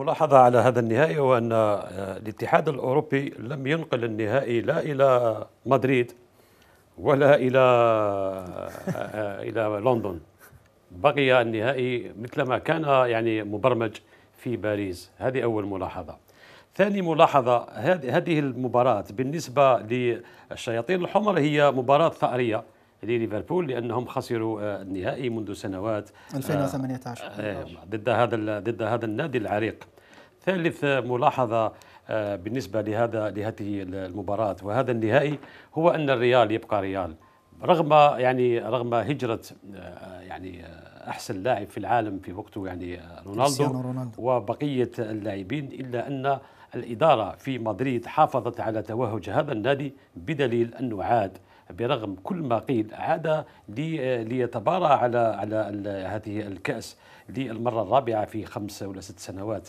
ملاحظة على هذا النهائي هو أن آه، الاتحاد الأوروبي لم ينقل النهائي لا إلى مدريد ولا إلى آه، آه، إلى لندن بقي النهائي مثلما كان يعني مبرمج في باريس هذه أول ملاحظة ثاني ملاحظة هذه المباراة بالنسبة للشياطين الحمر هي مباراة ثأرية لليفربول لانهم خسروا آه، النهائي منذ سنوات آه، 2018 آه، ضد هذا ضد هذا النادي العريق ثالث ملاحظه بالنسبه لهذا لهذه المباراه وهذا النهائي هو ان الريال يبقى ريال رغم يعني رغم هجره يعني احسن لاعب في العالم في وقته يعني رونالدو, رونالدو. وبقيه اللاعبين الا ان الاداره في مدريد حافظت على توهج هذا النادي بدليل انه عاد برغم كل ما قيل عاد ليتبارى على على هذه الكأس للمرة الرابعة في خمس ولا ست سنوات